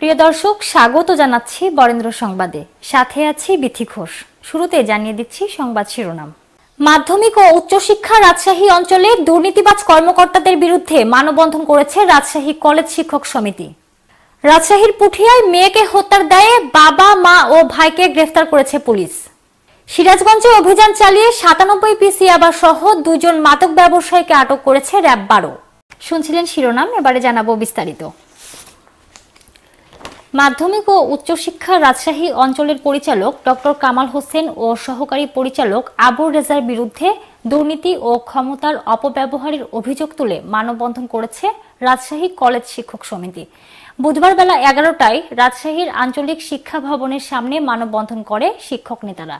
প্রিয় দর্শক স্বাগত জানাচ্ছি বরেন্দ্র সংবাদে সাথে আছি বিথি ঘোষ শুরুতে জানিয়ে দিচ্ছি সংবাদ শিরোনাম মাধ্যমিক ও উচ্চশিক্ষা রাজশাহী অঞ্চলে দুর্নীতিবাজ কর্মকর্তাদের বিরুদ্ধে মানববন্ধন করেছে রাজশাহী কলেজ শিক্ষক সমিতি রাজশাহীর পুঠিয়ায় মেয়েকে হত্যার দায়ে বাবা মা ও ভাইকে গ্রেফতার করেছে পুলিশ সিরাজগঞ্জে অভিযান চালিয়ে সাতানব্বই পিসি আবার সহ দুজন মাদক ব্যবসায়ীকে আটক করেছে র্যাব বারো শুনছিলেন শিরোনাম এবারে জানাবো বিস্তারিত মাধ্যমিক ও উচ্চশিক্ষা রাজশাহী অঞ্চলের পরিচালক ডক্টর কামাল হোসেন ও সহকারী পরিচালক আবুর রেজার বিরুদ্ধে দুর্নীতি ও ক্ষমতার অপব্যবহারের অভিযোগ তুলে মানববন্ধন করেছে রাজশাহী কলেজ শিক্ষক সমিতি বুধবার বেলা এগারোটায় রাজশাহীর আঞ্চলিক শিক্ষা ভবনের সামনে মানববন্ধন করে শিক্ষক নেতারা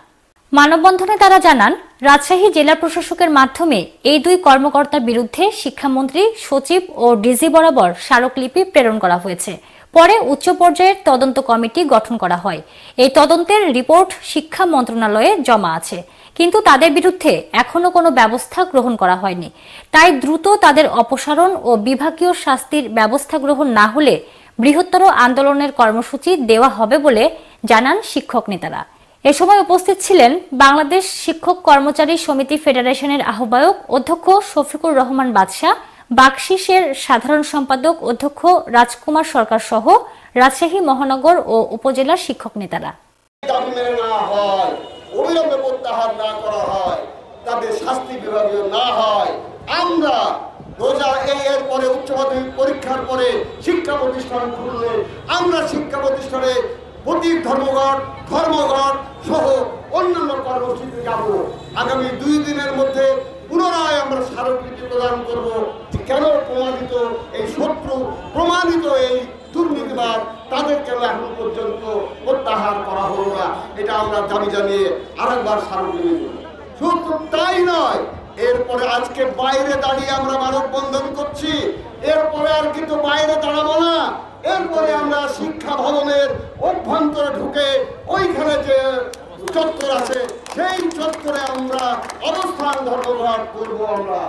মানববন্ধনে তারা জানান রাজশাহী জেলা প্রশাসকের মাধ্যমে এই দুই কর্মকর্তার বিরুদ্ধে শিক্ষামন্ত্রী সচিব ও ডিজি বরাবর স্মারকলিপি প্রেরণ করা হয়েছে পরে উচ্চ পর্যায়ের তদন্ত কমিটি গঠন করা হয় এই তদন্তের রিপোর্ট শিক্ষা মন্ত্রণালয়ে জমা আছে কিন্তু তাদের বিরুদ্ধে এখনো কোনো ব্যবস্থা গ্রহণ করা হয়নি তাই দ্রুত তাদের অপসারণ ও বিভাগীয় শাস্তির ব্যবস্থা গ্রহণ না হলে বৃহত্তর আন্দোলনের কর্মসূচি দেওয়া হবে বলে জানান শিক্ষক নেতারা এ সময় উপস্থিত ছিলেন বাংলাদেশ শিক্ষক কর্মচারী সমিতি ফেডারেশনের আহ্বায়ক অধ্যক্ষ শফিকুর রহমান বাদশাহ বাকশিসের সাধারণ সম্পাদক অধ্যক্ষ রাজকুমার সরকার সহ রাজশাহী মহানগর ও উপজেলার শিক্ষক নেতারা পরে উচ্চ মাধ্যমিক পরীক্ষার পরে শিক্ষা প্রতিষ্ঠান খুললে আমরা শিক্ষা প্রতিষ্ঠানে প্রতীক ধর্মঘট ধর্মঘট সহ অন্যান্য কর্মসূচিতে যাব আগামী দুই দিনের মধ্যে পুনরায় আমরা স্মারকলিপি প্রদান করব কেন প্রমাণিত এই শত্রু প্রমাণিত এই দুর্নীতিবাদ তাদের কেন এখন পর্যন্ত প্রত্যাহার করা হলো না এটা আমরা দাবি জানিয়ে আরেকবার স্মারকলিপি শুধু তাই নয় এরপরে আজকে বাইরে দাঁড়িয়ে আমরা মানববন্ধন করছি এরপরে আর কিন্তু বাইরে দাঁড়াবো না এরপরে আমরা শিক্ষা ভবনের অভ্যন্তরে ঢুকে ওইখানে যে চত্বর আছে সেই চত্বরে আমরা অবস্থান ধর্মঘট করব আমরা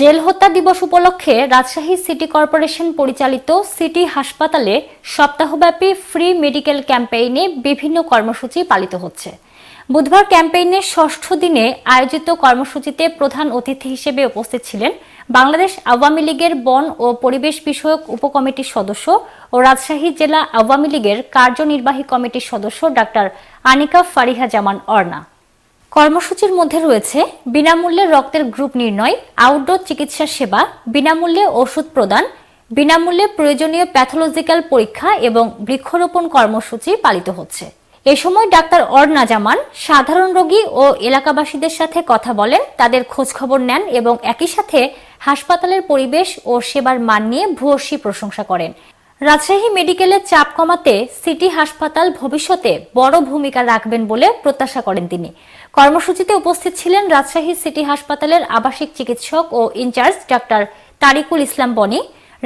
জেল হত্যা দিবস উপলক্ষে রাজশাহী সিটি কর্পোরেশন পরিচালিত সিটি হাসপাতালে সপ্তাহব্যাপী ফ্রি মেডিকেল ক্যাম্পেইনে বিভিন্ন কর্মসূচি পালিত হচ্ছে বুধবার ক্যাম্পেইনের ষষ্ঠ দিনে আয়োজিত কর্মসূচিতে প্রধান অতিথি হিসেবে উপস্থিত ছিলেন বাংলাদেশ আওয়ামী লীগের বন ও পরিবেশ বিষয়ক উপকমিটির সদস্য ও রাজশাহী জেলা আওয়ামী লীগের কার্যনির্বাহী কমিটির সদস্য ডাক্তার আনিকা ফারিহা জামান অর্না কর্মসূচির মধ্যে রয়েছে বিনামূল্যে রক্তের গ্রুপ নির্ণয় আউটডোর চিকিৎসা সেবা বিনামূল্যে ওষুধ প্রদান বিনামূল্যে প্রয়োজনীয় প্যাথোলজিক্যাল পরীক্ষা এবং বৃক্ষরোপণ কর্মসূচি পালিত হচ্ছে এ সময় ডাক্তার অর্ণা জামান সাধারণ রোগী ও এলাকাবাসীদের সাথে কথা বলেন তাদের খোঁজ খবর নেন এবং একই সাথে হাসপাতালের পরিবেশ ও সেবার মান নিয়ে ভূয়সী প্রশংসা করেন রাজশাহী মেডিকেলে চাপ কমাতে সিটি হাসপাতাল ভবিষ্যতে বড় ভূমিকা রাখবেন বলে প্রত্যাশা করেন তিনি কর্মসূচিতে উপস্থিত ছিলেন রাজশাহী সিটি হাসপাতালের আবাসিক চিকিৎসক ও incharge doctor Tariqul Islam Bony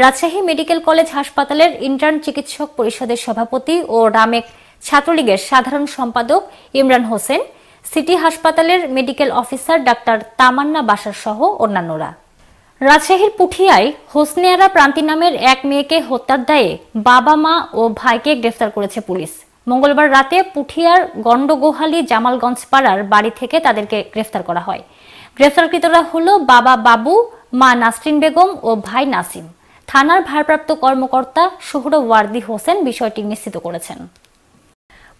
Rajshahi medical college হাসপাতালের ইন্টার্ন চিকিৎসক পরিষদের সভাপতি ও রামেক ছাত্রলীগের সাধারণ সম্পাদক ইমরান হোসেন সিটি হাসপাতালের medical officer doctor Tamanna Basar সহ অন্যান্যরা রাজশাহীর পুঠিয়ায় হোসনেয়ারা প্রান্তি নামের এক মেয়েকে হত্যার দায়ে বাবা মা ও ভাইকে গ্রেফতার করেছে পুলিশ মঙ্গলবার রাতে পুঠিয়ার গণ্ডগোহালি জামালগঞ্জ পাড়ার বাড়ি থেকে তাদেরকে গ্রেফতার করা হয় গ্রেফতারকৃতরা হলো বাবা বাবু মা নাসরিন বেগম ও ভাই নাসিম থানার ভারপ্রাপ্ত কর্মকর্তা সোহরা ওয়ার্দি হোসেন বিষয়টি নিশ্চিত করেছেন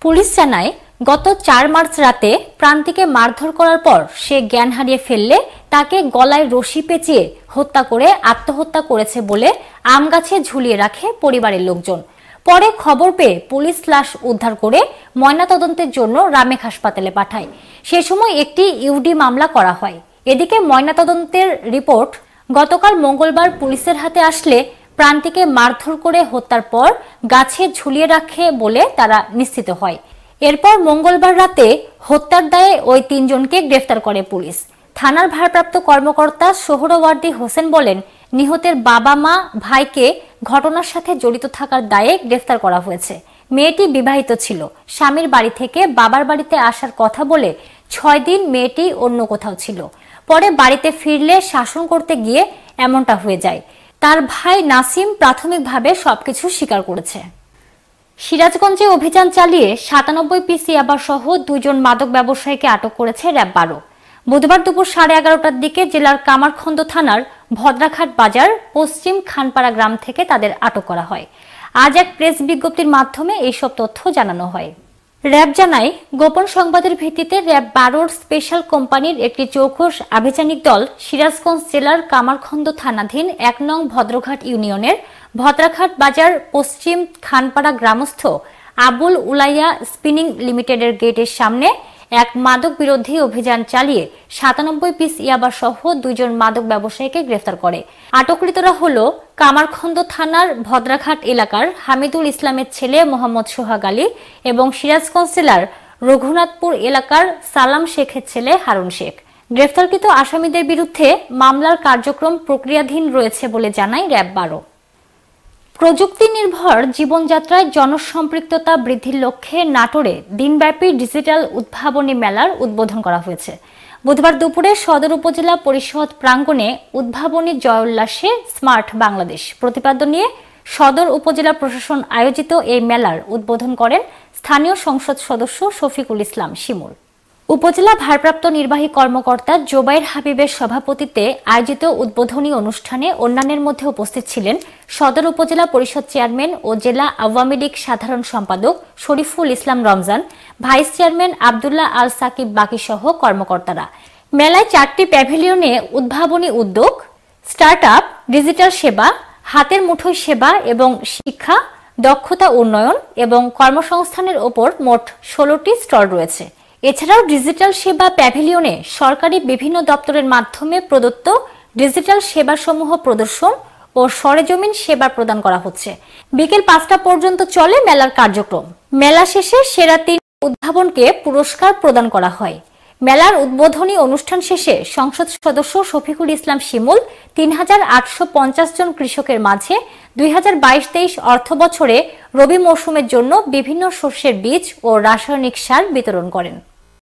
পুলিশ জানায় গত চার মার্চ রাতে প্রান্তিকে মারধর করার পর সে জ্ঞান হারিয়ে ফেললে তাকে গলায় রশি পেঁচিয়ে হত্যা করে আত্মহত্যা করেছে বলে আমগাছে ঝুলিয়ে রাখে পরিবারের লোকজন পরে খবর পেয়ে পুলিশ লাশ উদ্ধার করে ময়নাতদন্তের জন্য রামেক হাসপাতালে পাঠায় সে সময় একটি ইউডি মামলা করা হয় এদিকে ময়নাতদন্তের রিপোর্ট গতকাল মঙ্গলবার পুলিশের হাতে আসলে প্রান্তিকে মারধর করে হত্যার পর গাছে ঝুলিয়ে রাখে বলে তারা নিশ্চিত হয় এরপর মঙ্গলবার রাতে হত্যার দায়ে ওই তিনজনকে গ্রেফতার করে পুলিশ থানার ভারপ্রাপ্ত কর্মকর্তা সোহরওয়ার্দী হোসেন বলেন নিহতের বাবা মা ভাইকে ঘটনার সাথে জড়িত থাকার দায়ে গ্রেফতার করা হয়েছে মেয়েটি বিবাহিত ছিল স্বামীর বাড়ি থেকে বাবার বাড়িতে আসার কথা বলে ছয় দিন মেয়েটি অন্য কোথাও ছিল পরে বাড়িতে ফিরলে শাসন করতে গিয়ে এমনটা হয়ে যায় তার ভাই নাসিম প্রাথমিকভাবে সবকিছু স্বীকার করেছে সিরাজগঞ্জে অভিযান চালিয়ে সাতানব্বই পিসি আবার সহ দুজন মাদক ব্যবসায়ীকে আটক করেছে র্যাব বারো বুধবার দুপুর সাড়ে এগারোটার দিকে জেলার কামারখন্দ থানার ভদ্রাঘাট বাজার পশ্চিম খানপাড়া গ্রাম থেকে তাদের আটক করা হয় আজ এক প্রেস বিজ্ঞপ্তির মাধ্যমে এইসব তথ্য জানানো হয় র্যাব জানায় গোপন সংবাদের ভিত্তিতে র্যাব বারোর স্পেশাল কোম্পানির একটি চৌখোশ আভিযানিক দল সিরাজগঞ্জ জেলার কামারখন্দ থানাধীন এক নং ভদ্রঘাট ইউনিয়নের ভদ্রাঘাট বাজার পশ্চিম খানপাড়া গ্রামস্থ আবুল উলাইয়া স্পিনিং লিমিটেডের গেটের সামনে এক মাদক বিরোধী অভিযান চালিয়ে সাতানব্বই পিস ইয়াবা সহ দুইজন মাদক ব্যবসায়ীকে গ্রেফতার করে আটককৃতরা হল কামারখন্দ থানার ভদ্রাঘাট এলাকার হামিদুল ইসলামের ছেলে মোহাম্মদ সোহাগ আলী এবং সিরাজগঞ্জ জেলার রঘুনাথপুর এলাকার সালাম শেখের ছেলে হারুন শেখ গ্রেফতারকৃত আসামিদের বিরুদ্ধে মামলার কার্যক্রম প্রক্রিয়াধীন রয়েছে বলে জানায় র্যাব বারো প্রযুক্তি নির্ভর জীবনযাত্রায় জনসম্পৃক্ততা বৃদ্ধির লক্ষ্যে নাটোরে দিনব্যাপী ডিজিটাল উদ্ভাবনী মেলার উদ্বোধন করা হয়েছে বুধবার দুপুরে সদর উপজেলা পরিষদ প্রাঙ্গণে উদ্ভাবনী জয়োল্লাসে স্মার্ট বাংলাদেশ প্রতিপাদ্য নিয়ে সদর উপজেলা প্রশাসন আয়োজিত এই মেলার উদ্বোধন করেন স্থানীয় সংসদ সদস্য শফিকুল ইসলাম শিমুল উপজেলা ভারপ্রাপ্ত নির্বাহী কর্মকর্তা জোবাইর হাবিবের সভাপতিত্বে আয়োজিত উদ্বোধনী অনুষ্ঠানে অন্যান্যের মধ্যে উপস্থিত ছিলেন সদর উপজেলা পরিষদ চেয়ারম্যান ও জেলা আওয়ামী লীগ সাধারণ সম্পাদক শরীফুল ইসলাম রমজান ভাইস চেয়ারম্যান আবদুল্লাহ আল সাকিব বাকি সহ কর্মকর্তারা মেলায় চারটি প্যাভিলিয়নে উদ্ভাবনী উদ্যোগ স্টার্ট আপ ডিজিটাল সেবা হাতের মুঠোয় সেবা এবং শিক্ষা দক্ষতা উন্নয়ন এবং কর্মসংস্থানের ওপর মোট ষোলোটি স্টল রয়েছে এছাড়াও ডিজিটাল সেবা প্যাভিলিয়নে সরকারি বিভিন্ন দপ্তরের মাধ্যমে প্রদত্ত ডিজিটাল সেবাসমূহ প্রদর্শন ও সরেজমিন সেবা প্রদান করা হচ্ছে বিকেল পাঁচটা পর্যন্ত চলে মেলার কার্যক্রম মেলা শেষে সেরা তিন উদ্ভাবনকে পুরস্কার প্রদান করা হয় মেলার উদ্বোধনী অনুষ্ঠান শেষে সংসদ সদস্য শফিকুল ইসলাম শিমুল তিন হাজার আটশো পঞ্চাশ জন কৃষকের মাঝে দুই হাজার বাইশ তেইশ অর্থ বছরে রবি মৌসুমের জন্য বিভিন্ন শস্যের বীজ ও রাসায়নিক সার বিতরণ করেন